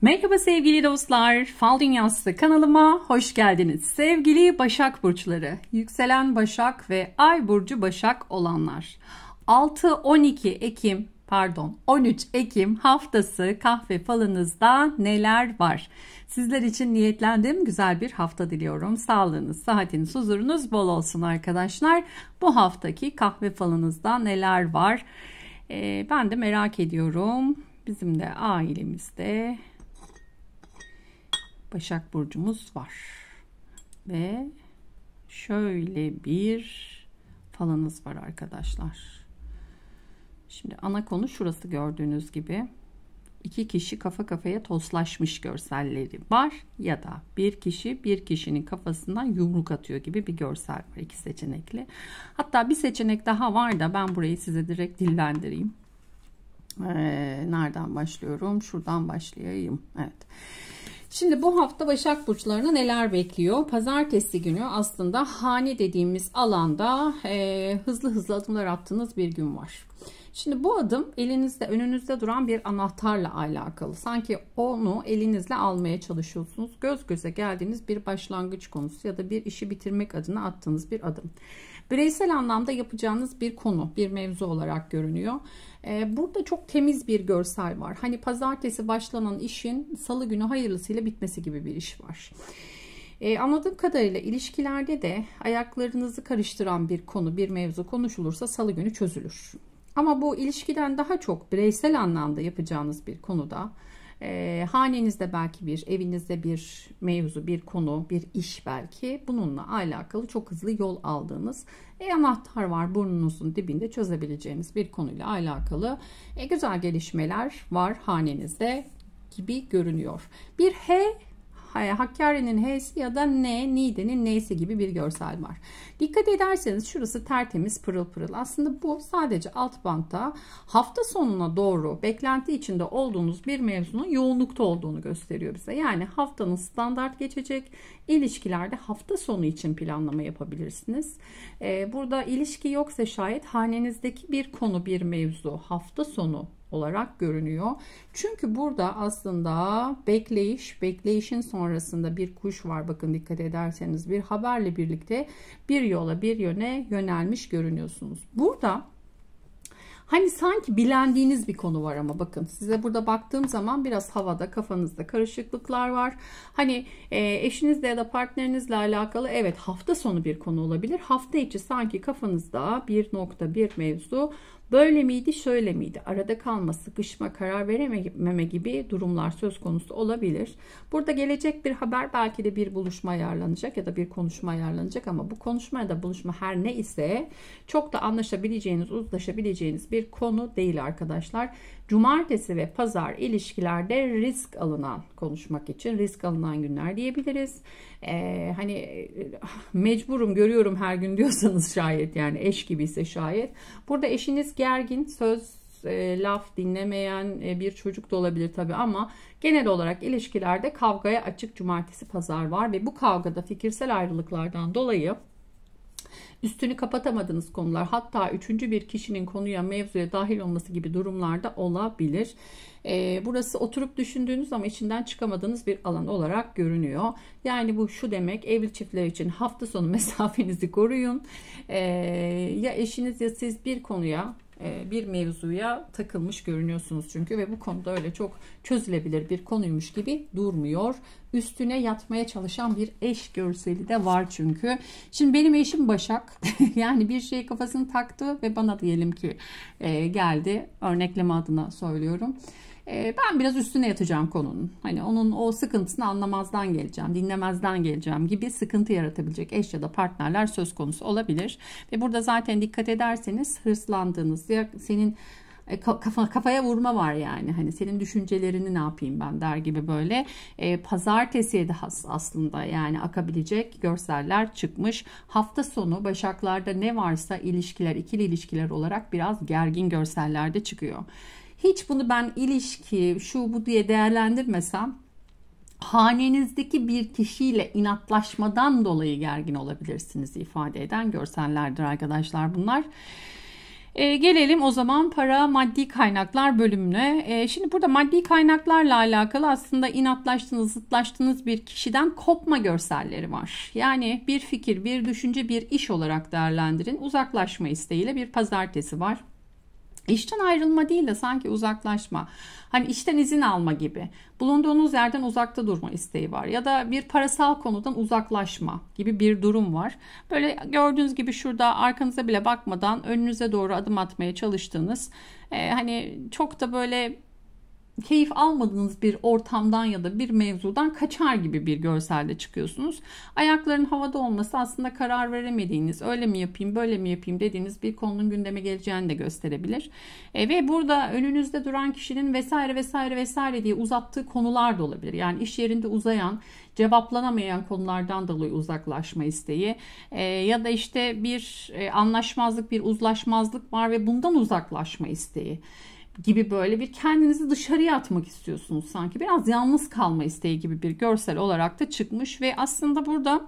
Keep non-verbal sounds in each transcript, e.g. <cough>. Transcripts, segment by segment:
Merhaba sevgili dostlar. Fal Dünyası kanalıma hoş geldiniz. Sevgili Başak burçları, yükselen Başak ve Ay burcu Başak olanlar. 6-12 Ekim, pardon, 13 Ekim haftası kahve falınızda neler var? Sizler için niyetlendim. Güzel bir hafta diliyorum. Sağlığınız, sıhhatiniz, huzurunuz bol olsun arkadaşlar. Bu haftaki kahve falınızda neler var? Ee, ben de merak ediyorum. Bizim de ailemizde Başak Burcumuz var. Ve şöyle bir falınız var arkadaşlar. Şimdi ana konu şurası gördüğünüz gibi. İki kişi kafa kafaya toslaşmış görselleri var ya da bir kişi bir kişinin kafasından yumruk atıyor gibi bir görsel var iki seçenekli. Hatta bir seçenek daha var da ben burayı size direkt dillendireyim. Ee, nereden başlıyorum? Şuradan başlayayım. Evet. Şimdi bu hafta Başak Burçlarına neler bekliyor? Pazartesi günü aslında hane dediğimiz alanda e, hızlı hızlı adımlar attığınız bir gün var. Şimdi bu adım elinizde önünüzde duran bir anahtarla alakalı. Sanki onu elinizle almaya çalışıyorsunuz. Göz göze geldiğiniz bir başlangıç konusu ya da bir işi bitirmek adına attığınız bir adım. Bireysel anlamda yapacağınız bir konu, bir mevzu olarak görünüyor. Ee, burada çok temiz bir görsel var. Hani pazartesi başlanan işin salı günü hayırlısıyla bitmesi gibi bir iş var. E, anladığım kadarıyla ilişkilerde de ayaklarınızı karıştıran bir konu, bir mevzu konuşulursa salı günü çözülür. Ama bu ilişkiden daha çok bireysel anlamda yapacağınız bir konuda e, hanenizde belki bir, evinizde bir mevzu, bir konu, bir iş belki bununla alakalı çok hızlı yol aldığınız e, anahtar var burnunuzun dibinde çözebileceğiniz bir konuyla alakalı e, güzel gelişmeler var hanenizde gibi görünüyor. Bir H Hakkari'nin H'si ya da N, Niğde'nin N'si gibi bir görsel var. Dikkat ederseniz şurası tertemiz pırıl pırıl. Aslında bu sadece alt bantta hafta sonuna doğru beklenti içinde olduğunuz bir mevzunun yoğunlukta olduğunu gösteriyor bize. Yani haftanın standart geçecek ilişkilerde hafta sonu için planlama yapabilirsiniz. Ee, burada ilişki yoksa şayet hanenizdeki bir konu bir mevzu hafta sonu olarak görünüyor. Çünkü burada aslında bekleyiş, bekleyişin sonrasında bir kuş var. Bakın dikkat ederseniz bir haberle birlikte bir yola, bir yöne yönelmiş görünüyorsunuz. Burada Hani sanki bilendiğiniz bir konu var ama bakın size burada baktığım zaman biraz havada kafanızda karışıklıklar var. Hani e, eşinizle ya da partnerinizle alakalı evet hafta sonu bir konu olabilir. Hafta içi sanki kafanızda bir nokta bir mevzu Böyle miydi, şöyle miydi? Arada kalma, sıkışma, karar verememe gibi durumlar söz konusu olabilir. Burada gelecek bir haber belki de bir buluşma ayarlanacak ya da bir konuşma ayarlanacak ama bu konuşma ya da buluşma her ne ise çok da anlaşabileceğiniz, uzlaşabileceğiniz bir konu değil arkadaşlar. Cumartesi ve pazar ilişkilerde risk alınan konuşmak için risk alınan günler diyebiliriz. Ee, hani mecburum görüyorum her gün diyorsanız şayet yani eş gibiyse şayet. Burada eşiniz gergin, söz, e, laf dinlemeyen e, bir çocuk da olabilir tabi ama genel olarak ilişkilerde kavgaya açık cumartesi pazar var ve bu kavgada fikirsel ayrılıklardan dolayı üstünü kapatamadığınız konular hatta üçüncü bir kişinin konuya mevzuya dahil olması gibi durumlarda olabilir. E, burası oturup düşündüğünüz ama içinden çıkamadığınız bir alan olarak görünüyor. Yani bu şu demek evli çiftler için hafta sonu <laughs> mesafenizi koruyun. E, ya eşiniz ya siz bir konuya e, bir mevzuya takılmış görünüyorsunuz çünkü ve bu konuda öyle çok çözülebilir bir konuymuş gibi durmuyor. Üstüne yatmaya çalışan bir eş görseli de var çünkü. Şimdi benim eşim Başak <laughs> yani bir şey kafasını taktı ve bana diyelim ki e, geldi örnekleme adına söylüyorum. Ee, ben biraz üstüne yatacağım konunun. Hani onun o sıkıntısını anlamazdan geleceğim, dinlemezden geleceğim gibi sıkıntı yaratabilecek eş ya da partnerler söz konusu olabilir. Ve burada zaten dikkat ederseniz hırslandığınız, ya senin e, kafa, kafaya vurma var yani hani senin düşüncelerini ne yapayım ben der gibi böyle e, pazartesiye de has aslında yani akabilecek görseller çıkmış hafta sonu başaklarda ne varsa ilişkiler ikili ilişkiler olarak biraz gergin görsellerde çıkıyor hiç bunu ben ilişki şu bu diye değerlendirmesem hanenizdeki bir kişiyle inatlaşmadan dolayı gergin olabilirsiniz ifade eden görsellerdir arkadaşlar bunlar. E, gelelim o zaman para maddi kaynaklar bölümüne. E, şimdi burada maddi kaynaklarla alakalı aslında inatlaştığınız, zıtlaştığınız bir kişiden kopma görselleri var. Yani bir fikir, bir düşünce, bir iş olarak değerlendirin. Uzaklaşma isteğiyle bir pazartesi var. İşten ayrılma değil de sanki uzaklaşma. Hani işten izin alma gibi. Bulunduğunuz yerden uzakta durma isteği var. Ya da bir parasal konudan uzaklaşma gibi bir durum var. Böyle gördüğünüz gibi şurada arkanıza bile bakmadan önünüze doğru adım atmaya çalıştığınız e, hani çok da böyle keyif almadığınız bir ortamdan ya da bir mevzudan kaçar gibi bir görselde çıkıyorsunuz. Ayakların havada olması aslında karar veremediğiniz, öyle mi yapayım, böyle mi yapayım dediğiniz bir konunun gündeme geleceğini de gösterebilir. E, ve burada önünüzde duran kişinin vesaire vesaire vesaire diye uzattığı konular da olabilir. Yani iş yerinde uzayan, cevaplanamayan konulardan dolayı uzaklaşma isteği e, ya da işte bir e, anlaşmazlık, bir uzlaşmazlık var ve bundan uzaklaşma isteği gibi böyle bir kendinizi dışarıya atmak istiyorsunuz sanki. Biraz yalnız kalma isteği gibi bir görsel olarak da çıkmış ve aslında burada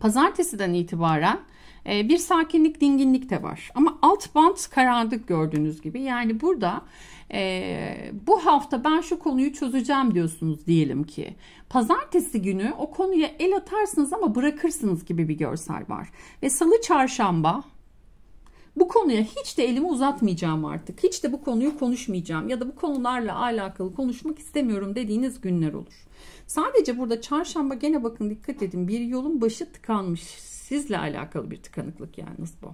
pazartesiden itibaren e, bir sakinlik dinginlik de var ama alt bant karardık gördüğünüz gibi yani burada e, bu hafta ben şu konuyu çözeceğim diyorsunuz diyelim ki pazartesi günü o konuya el atarsınız ama bırakırsınız gibi bir görsel var ve salı çarşamba bu konuya hiç de elimi uzatmayacağım artık. Hiç de bu konuyu konuşmayacağım ya da bu konularla alakalı konuşmak istemiyorum dediğiniz günler olur. Sadece burada çarşamba gene bakın dikkat edin bir yolun başı tıkanmış. Sizle alakalı bir tıkanıklık yalnız bu.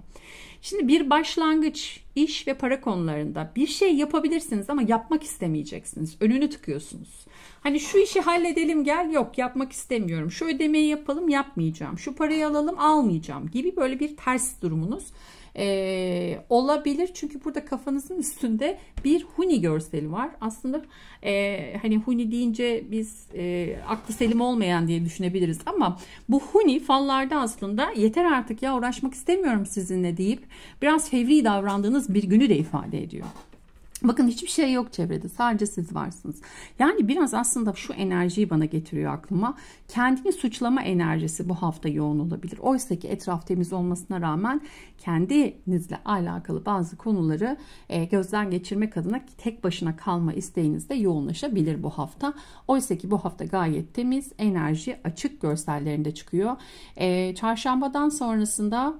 Şimdi bir başlangıç, iş ve para konularında bir şey yapabilirsiniz ama yapmak istemeyeceksiniz. Önünü tıkıyorsunuz. Hani şu işi halledelim gel yok yapmak istemiyorum. Şu ödemeyi yapalım yapmayacağım. Şu parayı alalım almayacağım gibi böyle bir ters durumunuz e, olabilir. Çünkü burada kafanızın üstünde bir huni görseli var. Aslında e, hani huni deyince biz e, aklı selim olmayan diye düşünebiliriz ama bu huni fallarda aslında yeter artık ya uğraşmak istemiyorum sizinle deyip biraz fevri davrandığınız bir günü de ifade ediyor. Bakın hiçbir şey yok çevrede. Sadece siz varsınız. Yani biraz aslında şu enerjiyi bana getiriyor aklıma. Kendini suçlama enerjisi bu hafta yoğun olabilir. Oysa ki etraf temiz olmasına rağmen kendinizle alakalı bazı konuları e, gözden geçirmek adına tek başına kalma isteğiniz de yoğunlaşabilir bu hafta. Oysa ki bu hafta gayet temiz enerji açık görsellerinde çıkıyor. E, çarşambadan sonrasında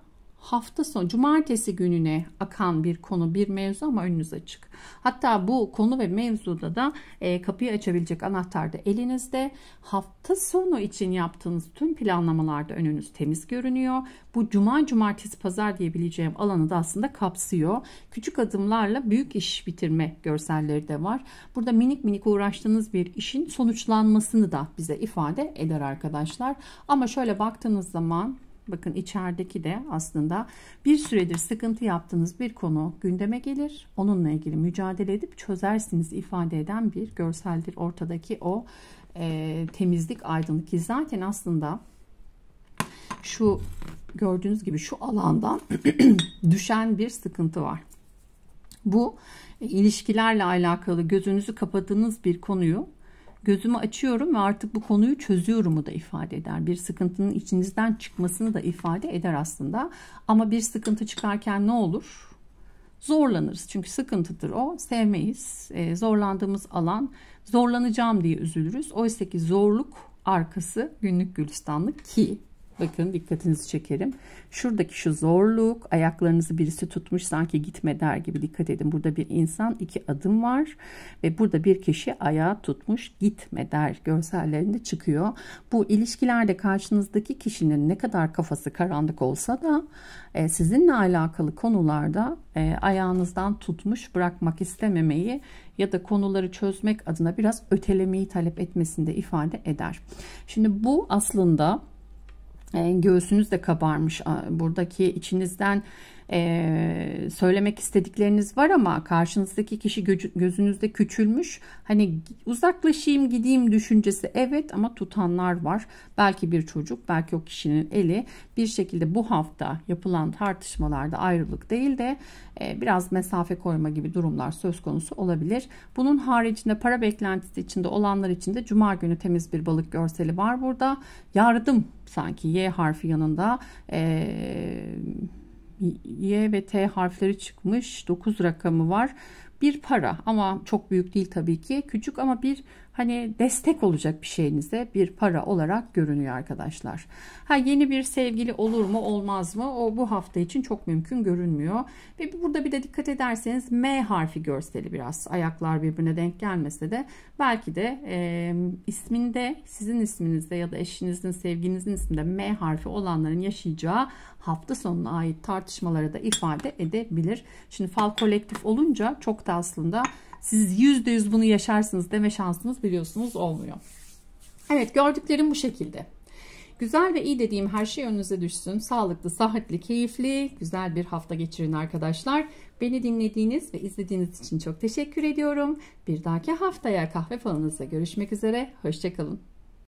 hafta sonu cumartesi gününe akan bir konu bir mevzu ama önünüz açık. Hatta bu konu ve mevzuda da e, kapıyı açabilecek anahtar da elinizde. Hafta sonu için yaptığınız tüm planlamalarda önünüz temiz görünüyor. Bu cuma cumartesi pazar diyebileceğim alanı da aslında kapsıyor. Küçük adımlarla büyük iş bitirme görselleri de var. Burada minik minik uğraştığınız bir işin sonuçlanmasını da bize ifade eder arkadaşlar. Ama şöyle baktığınız zaman Bakın içerideki de aslında bir süredir sıkıntı yaptığınız bir konu gündeme gelir. Onunla ilgili mücadele edip çözersiniz ifade eden bir görseldir ortadaki o e, temizlik, aydınlık ki zaten aslında şu gördüğünüz gibi şu alandan <clears throat> düşen bir sıkıntı var. Bu e, ilişkilerle alakalı gözünüzü kapadığınız bir konuyu gözümü açıyorum ve artık bu konuyu çözüyorumu da ifade eder. Bir sıkıntının içinizden çıkmasını da ifade eder aslında. Ama bir sıkıntı çıkarken ne olur? Zorlanırız çünkü sıkıntıdır o sevmeyiz e, zorlandığımız alan zorlanacağım diye üzülürüz. Oysa ki zorluk arkası günlük gülistanlık ki Bakın dikkatinizi çekerim. Şuradaki şu zorluk ayaklarınızı birisi tutmuş sanki gitme der gibi dikkat edin. Burada bir insan iki adım var ve burada bir kişi ayağı tutmuş gitme der görsellerinde çıkıyor. Bu ilişkilerde karşınızdaki kişinin ne kadar kafası karanlık olsa da e, sizinle alakalı konularda e, ayağınızdan tutmuş bırakmak istememeyi ya da konuları çözmek adına biraz ötelemeyi talep etmesinde ifade eder. Şimdi bu aslında e, göğsünüz de kabarmış buradaki içinizden e, söylemek istedikleriniz var ama karşınızdaki kişi gözünüzde küçülmüş. Hani uzaklaşayım gideyim düşüncesi evet ama tutanlar var. Belki bir çocuk belki o kişinin eli bir şekilde bu hafta yapılan tartışmalarda ayrılık değil de e, biraz mesafe koyma gibi durumlar söz konusu olabilir. Bunun haricinde para beklentisi içinde olanlar için de cuma günü temiz bir balık görseli var burada. Yardım sanki Y harfi yanında eee Y ve T harfleri çıkmış. 9 rakamı var. Bir para ama çok büyük değil tabii ki. Küçük ama bir hani destek olacak bir şeyinize bir para olarak görünüyor arkadaşlar. Ha yeni bir sevgili olur mu olmaz mı o bu hafta için çok mümkün görünmüyor. Ve burada bir de dikkat ederseniz M harfi görseli biraz ayaklar birbirine denk gelmese de belki de e, isminde sizin isminizde ya da eşinizin sevginizin isminde M harfi olanların yaşayacağı hafta sonuna ait tartışmaları da ifade edebilir. Şimdi fal kolektif olunca çok da aslında siz %100 bunu yaşarsınız deme şansınız biliyorsunuz olmuyor. Evet gördüklerim bu şekilde. Güzel ve iyi dediğim her şey önünüze düşsün. Sağlıklı, sıhhatli, keyifli, güzel bir hafta geçirin arkadaşlar. Beni dinlediğiniz ve izlediğiniz için çok teşekkür ediyorum. Bir dahaki haftaya kahve falanızla görüşmek üzere. Hoşçakalın.